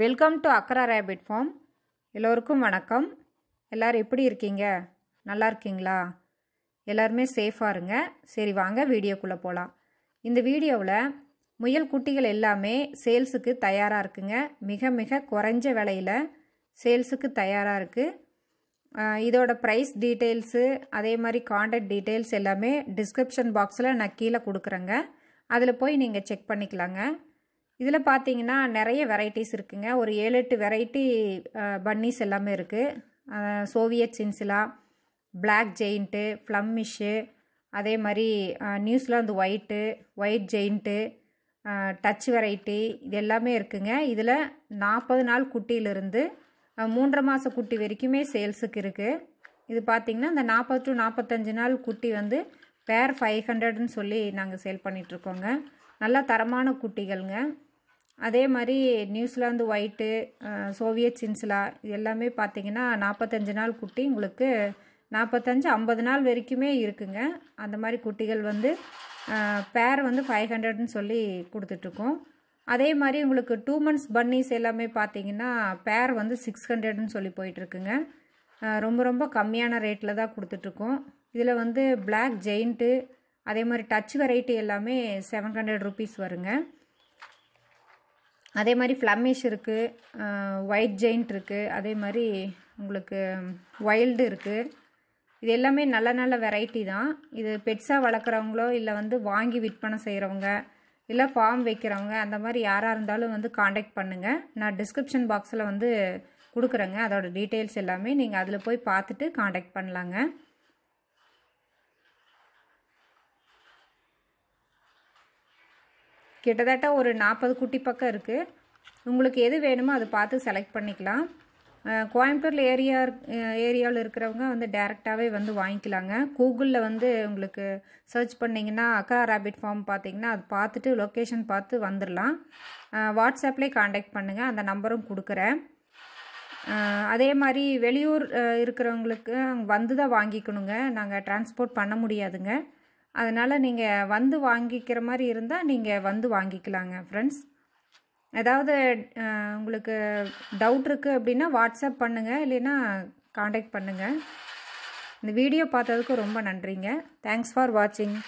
welcome to Akkara rapid farm எல்லோருக்கும் வணக்கம் எல்லோரும் எப்படி இருக்கீங்க நல்லா இருக்கீங்களா எல்லாருமே சேஃபாக இருங்க சரி வாங்க வீடியோக்குள்ளே போகலாம் இந்த வீடியோவில் முயல் குட்டிகள் எல்லாமே சேல்ஸுக்கு தயாராக இருக்குங்க மிக மிக குறைஞ்ச விலையில் சேல்ஸுக்கு தயாராக இருக்குது இதோட ப்ரைஸ் டீட்டெயில்ஸு அதே மாதிரி காண்டாக்ட் டீட்டெயில்ஸ் எல்லாமே டிஸ்கிரிப்ஷன் பாக்ஸில் நான் கீழே கொடுக்குறேங்க அதில் போய் நீங்கள் செக் பண்ணிக்கலாங்க இதில் பார்த்தீங்கன்னா நிறைய வெரைட்டிஸ் இருக்குங்க ஒரு ஏழு எட்டு வெரைட்டி பன்னிஸ் எல்லாமே இருக்குது Soviet chinchilla black giant Flemish அதே மாதிரி New Zealand white white giant Dutch variety இது எல்லாமே இருக்குங்க இதில் நாற்பது நாள் குட்டியிலிருந்து மூன்றரை மாத குட்டி வரைக்குமே சேல்ஸுக்கு இருக்குது இது பார்த்திங்கன்னா இந்த நாற்பது டு நாற்பத்தஞ்சு நாள் குட்டி வந்து பேர் ஃபைவ் ஹண்ட்ரட்னு சொல்லி நாங்கள் சேல் பண்ணிகிட்ருக்கோங்க நல்லா தரமான குட்டிகள்ங்க அதே மாதிரி நியூசிலாந்து ஒயிட்டு சோவியத் சின்ஸ்லா இது எல்லாமே பார்த்தீங்கன்னா நாற்பத்தஞ்சு நாள் குட்டி உங்களுக்கு நாற்பத்தஞ்சு ஐம்பது நாள் வரைக்குமே இருக்குங்க அந்த மாதிரி குட்டிகள் வந்து பேர் வந்து ஃபைவ் ஹண்ட்ரட்னு சொல்லி கொடுத்துட்ருக்கோம் அதே மாதிரி உங்களுக்கு டூ மந்த்ஸ் பன்னீஸ் எல்லாமே பார்த்தீங்கன்னா பேர் வந்து சிக்ஸ் ஹண்ட்ரட்னு சொல்லி போயிட்டுருக்குங்க ரொம்ப ரொம்ப கம்மியான ரேட்டில் தான் கொடுத்துட்ருக்கோம் இதில் வந்து பிளாக் ஜெயிண்ட்டு அதே மாதிரி டச் வெரைட்டி எல்லாமே செவன் ஹண்ட்ரட் ருபீஸ் வருங்க அதே மாதிரி ஃப்ளமிஷ் இருக்குது ஒயிட் ஜெயிண்ட் இருக்குது அதே மாதிரி உங்களுக்கு வைல்டு இருக்குது இது எல்லாமே நல்ல நல்ல வெரைட்டி தான் இது பெட்ஸாக வளர்க்குறவங்களோ இல்லை வந்து வாங்கி விற்பனை செய்கிறவங்க இல்லை ஃபார்ம் வைக்கிறவங்க அந்த மாதிரி யாராக இருந்தாலும் வந்து காண்டாக்ட் பண்ணுங்கள் நான் டிஸ்கிரிப்ஷன் பாக்ஸில் வந்து கொடுக்குறேங்க அதோடய டீட்டெயில்ஸ் எல்லாமே நீங்கள் அதில் போய் பார்த்துட்டு காண்டாக்ட் பண்ணலாங்க கிட்டத்தட்ட ஒரு நாற்பது குட்டி பக்கம் இருக்குது உங்களுக்கு எது வேணுமோ அதை பார்த்து செலக்ட் பண்ணிக்கலாம் கோயம்புத்தூரில் ஏரியா ஏரியாவில் இருக்கிறவங்க வந்து டேரெக்டாகவே வந்து வாங்கிக்கலாங்க கூகுளில் வந்து உங்களுக்கு சர்ச் பண்ணிங்கன்னா அக்கா ரேபிட் ஃபார்ம் பார்த்தீங்கன்னா அது பார்த்துட்டு லொக்கேஷன் பார்த்து வந்துடலாம் வாட்ஸ்அப்லேயே காண்டாக்ட் பண்ணுங்கள் அந்த நம்பரும் கொடுக்குறேன் அதே மாதிரி வெளியூர் இருக்கிறவங்களுக்கு வந்து தான் வாங்கிக்கணுங்க நாங்கள் டிரான்ஸ்போர்ட் பண்ண முடியாதுங்க அதனால் நீங்கள் வந்து வாங்கிக்கிற மாதிரி இருந்தால் நீங்கள் வந்து வாங்கிக்கலாங்க ஃப்ரெண்ட்ஸ் ஏதாவது உங்களுக்கு டவுட் இருக்குது அப்படின்னா வாட்ஸ்அப் பண்ணுங்கள் இல்லைன்னா காண்டாக்ட் பண்ணுங்கள் இந்த வீடியோ பார்த்ததுக்கு ரொம்ப நன்றிங்க தேங்க்ஸ் ஃபார் வாட்சிங்